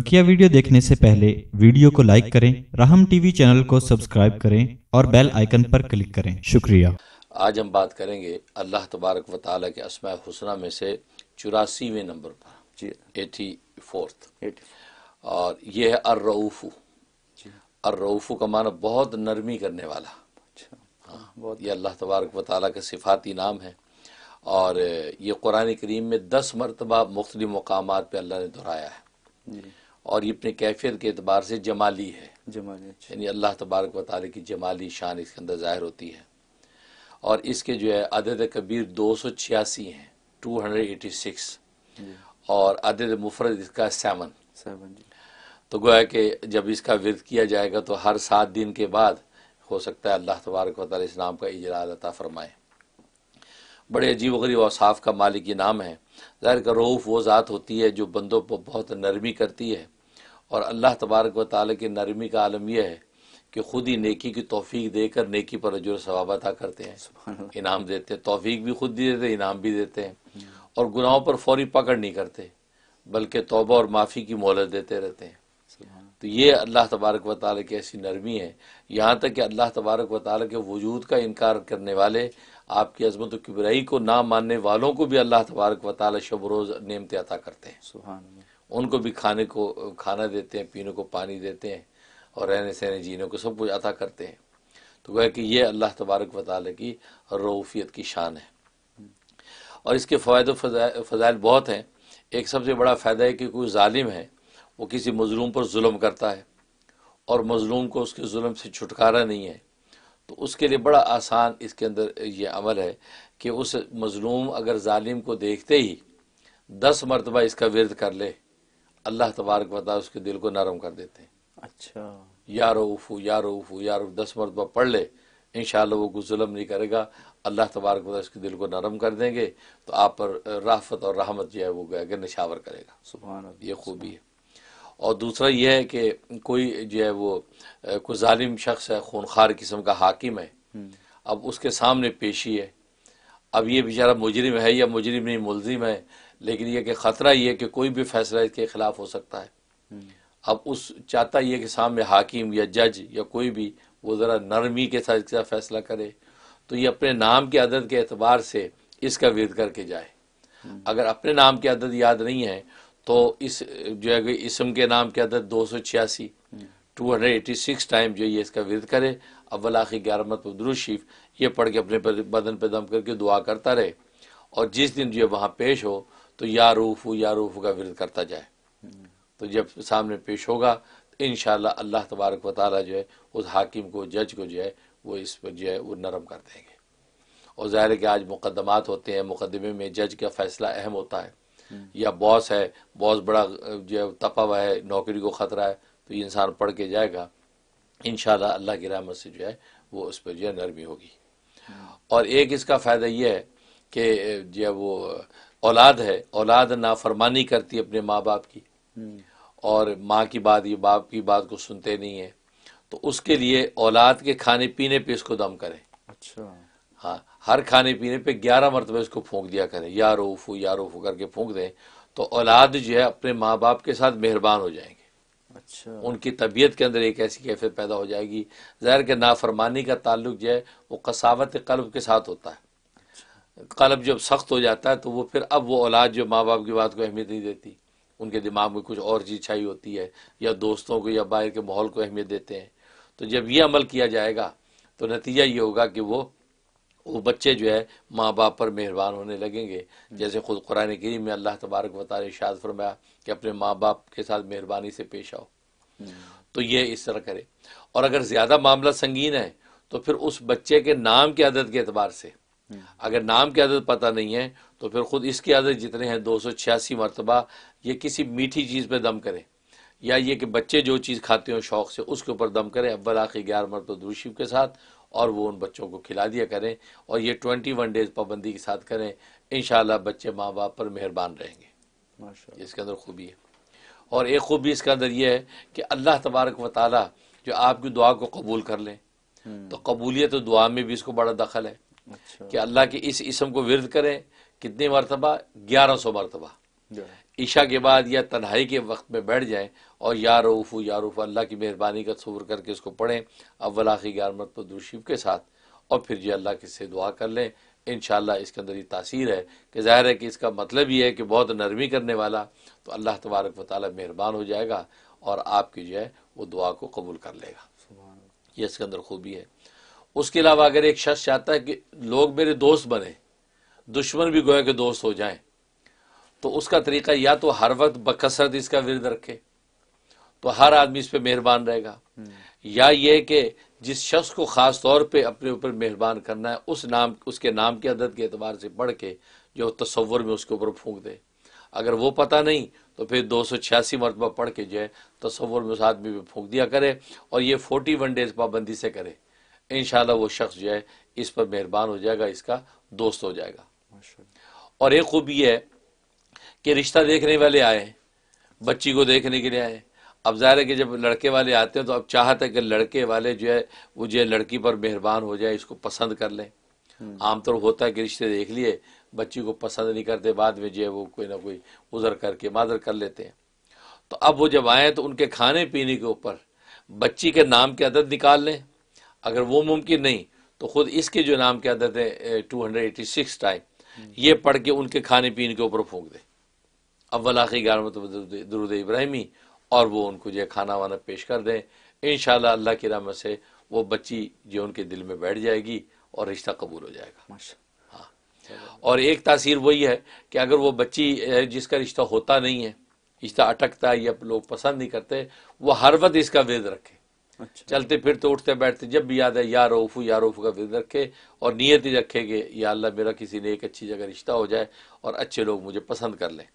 बकिया वीडियो देखने से पहले वीडियो को लाइक करें राहम टीवी चैनल को सब्सक्राइब करें और बेल आइकन पर क्लिक करें शुक्रिया आज हम बात करेंगे अल्लाह तबारक व के असमा हुसना में से चौरासीवें नंबर पर एटी फोर्थ और ये है अर्रऊफ़ू अर्रऊफ़ू का माना बहुत नरमी करने वाला अच्छा। हाँ ये अल्लाह तबारक व ताली का सिफाती नाम है और ये कुरान करीम में दस मरतबा मुख्तलि मकाम पर अल्लाह ने दोहराया है और ये अपने कैफियत के अतबार से जमाली है जमाली अच्छा। यानी अल्लाह तबारक व की जमाली शान इसके अंदर ज़ाहिर होती है और इसके जो है अदद कबीर दो सौ छियासी हैं टू हंड्रेड एटी सिक्स और अदद मुफरत इसका सेवन सेवन तो गोया कि जब इसका विद किया जाएगा तो हर सात दिन के बाद हो सकता है अल्लाह तबारक वाल इस नाम का इजरा अता फ़रमाए बड़े अजीब और साफ का मालिक ये नाम है ज़ाहिर का रऊफ़ वो ज़ात होती है जो बंदों पर बहुत नरमी करती है और अल्लाह तबारक व ताली की नरमी का आलम यह है कि खुद ही नेकी की तोफ़ी देकर नेकी पर अजर सवाब अदा करते हैं इनाम देते हैं तोफ़ी भी खुद ही देते इनाम भी देते हैं और गुनाहों पर फौरी पकड़ नहीं करते बल्कि तोबा और माफ़ी की मोहलत देते रहते हैं तो ये अल्लाह तबारक व ताली की ऐसी नरमी है यहाँ तक कि अल्लाह तबारक व ताली के वजूद का इनकार करने वाले आपकी अजमत किबराई को ना मानने वालों को भी अल्लाह तबारक व ताल शब रोज़ नियमते अता करते हैं उनको भी खाने को खाना देते हैं पीने को पानी देते हैं और रहने सहने जीने को सब कुछ अता करते हैं तो वह कि यह अल्लाह तबारक व ताल की रऊफ़ियत की शान है और इसके फ़ायद फ़जाइल बहुत हैं एक सबसे बड़ा फ़ायदा है कि कोई ालिम है वो किसी मज़लूम पर म करता है और मज़लूम को उसके जुल्म से छुटकारा नहीं है तो उसके लिए बड़ा आसान इसके अंदर ये अमल है कि उस मज़लूम अगर ालिम को देखते ही दस मरतबा इसका विरद कर ले अल्लाह तबारक बता उसके दिल को नरम कर देते हैं अच्छा यारो उफ़ू यारो उफ़ू यारो दस मरतबा पढ़ ले इन वो कुछ जुलम नहीं करेगा अल्लाह तबारक बता उसके दिल को नरम कर देंगे तो आप पर राफत और राहमत जो है वो गया कि करेगा सुबह ये खूबी है और दूसरा यह है कि कोई जो है वो कोई ालिम शख्स है खूनखार किस्म का हाकिम है हम्म। अब उसके सामने पेशी है अब ये बेचारा मुजरिम है या मुजरिम नहीं मुलजिम है लेकिन यह कि ख़तरा है कि कोई भी फैसला इसके ख़िलाफ़ हो सकता है हम्म। अब उस चाहता यह कि सामने हाकिम या जज या कोई भी वो ज़रा नरमी के साथ इसका फैसला करे तो ये अपने नाम की आदत के अतबार से इसका विरद करके जाए हम्म। अगर अपने नाम की आदत याद नहीं है तो इस जो है इसम के नाम के अंदर दो सौ छियासी two hundred eighty six time जो ये इसका विरद करे अव्वल आखिर ग्यारहमत दुरुशीफ ये पढ़ के अपने बदन पर दम करके दुआ करता रहे और जिस दिन जो है वहाँ पेश हो तो या रूफू या रूफू का विरद करता जाए तो जब सामने पेश होगा तो इन अल्लाह तबारक वाली जो है उस हाकिम को जज को जो है वो इस पर जो है वो नरम कर देंगे और ज़ाहिर है कि आज मुकदमात होते हैं मुकदमे में जज का फ़ैसला अहम होता है या बॉस है बॉस बड़ा जो है तपा हुआ है नौकरी को ख़तरा है तो ये इंसान पढ़ के जाएगा इन अल्लाह की रहमत से जो है वो उस पर जो है नरमी होगी और एक इसका फ़ायदा ये है कि जो है वो औलाद है औलाद नाफरमानी करती है अपने माँ बाप की और माँ की बात ये बाप की बात को सुनते नहीं है तो उसके लिए औलाद के खाने पीने पे इसको दम करें अच्छा हाँ हर खाने पीने पे ग्यारह मरतबे उसको फूंक दिया करें या रोफू या रोफू करके फूंक दें तो औलाद जो है अपने माँ बाप के साथ मेहरबान हो जाएंगे अच्छा उनकी तबीयत के अंदर एक ऐसी कैफियत पैदा हो जाएगी ज़ाहिर के नाफरमानी का ताल्लुक जो है वो कसावत कल्ब के साथ होता है कलब जब सख्त हो जाता है तो वो फिर अब वो औलाद जो माँ बाप की बात को अहमियत नहीं देती उनके दिमाग में कुछ और चीज छाई होती है या दोस्तों को या बाहर के माहौल को अहमियत देते हैं तो जब ये अमल किया जाएगा तो नतीजा ये होगा कि वो वो बच्चे जो है माँ बाप पर मेहरबान होने लगेंगे जैसे खुद कुरान करीम में अल्लाह तबारक वाले शाद फरमाया कि अपने माँ बाप के साथ मेहरबानी से पेश आओ तो ये इस तरह करे और अगर ज़्यादा मामला संगीन है तो फिर उस बच्चे के नाम की आदत के अतबार से अगर नाम की आदत पता नहीं है तो फिर ख़ुद इसकी आदत जितने हैं दो सौ छियासी मरतबा ये किसी मीठी चीज़ पर दम करें या ये कि बच्चे जो चीज़ खाते हो शौक़ से उसके ऊपर दम करें अब्बल आखिर ग्यारह मरतबा दूरशीफ के साथ और वो उन बच्चों को खिला दिया करें और ये ट्वेंटी वन डेज़ पाबंदी के साथ करें इन बच्चे माँ बाप पर मेहरबान रहेंगे इसके अंदर खूबी है और एक खूबी इसके अंदर यह है कि अल्लाह तबारक व जो आपकी दुआ को कबूल कर लें हम्म। तो कबूलियत दुआ में भी इसको बड़ा दखल है अच्छा। कि अल्लाह के इस इसम को विरद करें कितनी मरतबा ग्यारह सौ मरतबा ईशा के बाद या तन्हाई के वक्त में बैठ जाएं और या या रूफ़ अल्लाह की मेहरबानी का तस्वूर करके उसको पढ़ें अव्वल आखिर ग्यारमत पर दूशीब के साथ और फिर जी अल्लाह की से दुआ कर लें इन इसके अंदर ये तासीर है कि ज़ाहिर है कि इसका मतलब ये है कि बहुत नरमी करने वाला तो अल्लाह तबारक वाली मेहरबान हो जाएगा और आपकी जो है वो दुआ को कबूल कर लेगा ये इसके अंदर खूबी है उसके अलावा अगर एक शख्स चाहता है कि लोग मेरे दोस्त बने दुश्मन भी गोया के दोस्त हो जाएं तो उसका तरीका या तो हर वक्त बकसरत इसका विरद रखे तो हर आदमी इस पर मेहरबान रहेगा हम्म। या ये कि जिस शख्स को ख़ास तौर पर अपने ऊपर मेहरबान करना है उस नाम उसके नाम की अदद के अतबार से पढ़ के जो तस्वर में उसके ऊपर फूंक दे अगर वो पता नहीं तो फिर दो सौ छियासी मरतबा पढ़ के जो है तस्वर में उस आदमी पर फूक दिया करे और ये फोर्टी वन डेज पाबंदी से करे इन वो शख्स जो है इस पर मेहरबान हो जाएगा इसका दोस्त हो जाएगा और एक खूबी है कि रिश्ता देखने वाले आए बच्ची को देखने के लिए आए अब ज़ाहिर है कि जब लड़के वाले आते हैं तो अब चाहत है कि लड़के वाले जो है वो जो है लड़की पर मेहरबान हो जाए इसको पसंद कर लें हम्म। आमतौर होता है कि रिश्ते देख लिए बच्ची को पसंद नहीं करते बाद में जो है वो कोई ना कोई उजर करके माजर कर लेते हैं तो अब वो जब आएँ तो उनके खाने पीने के ऊपर बच्ची के नाम की आदत निकाल लें अगर वो मुमकिन नहीं तो ख़ुद इसके जो नाम की आदत है two hundred eighty six time ये पढ़ के उनके खाने पीने के ऊपर फूक दें अव्वल आखिरी गार में तो दरुद इब्राहिमी और वो उनको जो खाना वाना पेश कर दें इन अल्लाह की राम से वो बच्ची जो उनके दिल में बैठ जाएगी और रिश्ता कबूल हो जाएगा हाँ और एक तासीर वही है कि अगर वो बच्ची जिसका रिश्ता होता नहीं है रिश्ता अटकता है या लोग पसंद नहीं करते वो हर वक्त इसका वेद रखे अच्छा। चलते फिरते उठते बैठते जब भी याद है या रोफू या रोफू का वेद रखे और नीयत ही रखे कि या अल्लाह मेरा किसी ने एक अच्छी जगह रिश्ता हो जाए और अच्छे लोग मुझे पसंद कर लें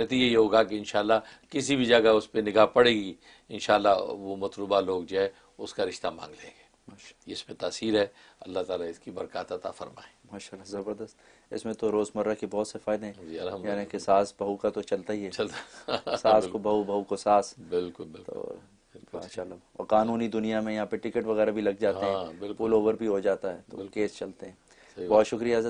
नतीजे ये होगा कि इन किसी भी जगह उस पर निगाह पड़ेगी इन वो मतलूबा लोग जो है उसका रिश्ता मांग लेंगे इसमें तासीर है अल्लाह ताला इसकी बरकत अता फरमाए माशा ज़बरदस्त इसमें तो रोज़मर्रा के बहुत से फ़ायदे हैं यानी कि सास बहू का तो चलता ही है चलता सास को बहू बहू को सास बिल्कुल बिल्कुल तो और कानूनी दुनिया में यहाँ पे टिकट वगैरह भी लग जाते हैं पुल हाँ, ओवर भी हो जाता है तो केस चलते हैं बहुत शुक्रिया